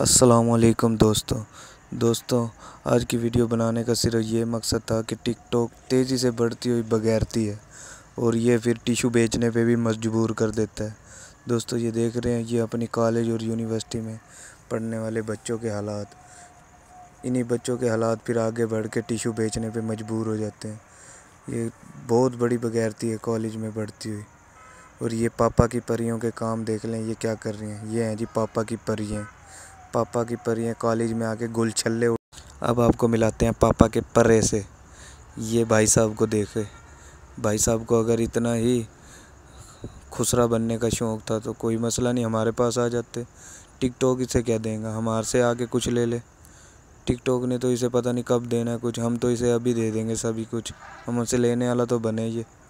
असलकम दोस्तों दोस्तों आज की वीडियो बनाने का सिर्फ ये मकसद था कि टिकटॉक तेज़ी से बढ़ती हुई बगैरती है और ये फिर टिशू बेचने पे भी मजबूर कर देता है दोस्तों ये देख रहे हैं ये अपनी कॉलेज और यूनिवर्सिटी में पढ़ने वाले बच्चों के हालात इन्हीं बच्चों के हालात फिर आगे बढ़ के टिशू बेचने पर मजबूर हो जाते हैं ये बहुत बड़ी बगैरती है कॉलेज में बढ़ती हुई और ये पापा की परियों के काम देख लें ये क्या कर रही हैं ये हैं जी पापा की परियाँ पापा की परियाँ कॉलेज में आके गुल छल्ले अब आपको मिलाते हैं पापा के परे से ये भाई साहब को देखे भाई साहब को अगर इतना ही खुसरा बनने का शौक़ था तो कोई मसला नहीं हमारे पास आ जाते टिकटॉक इसे क्या देंगे हमारे से आके कुछ ले ले टिकटॉक ने तो इसे पता नहीं कब देना कुछ हम तो इसे अभी दे देंगे सभी कुछ हम उसे लेने वाला तो बने ये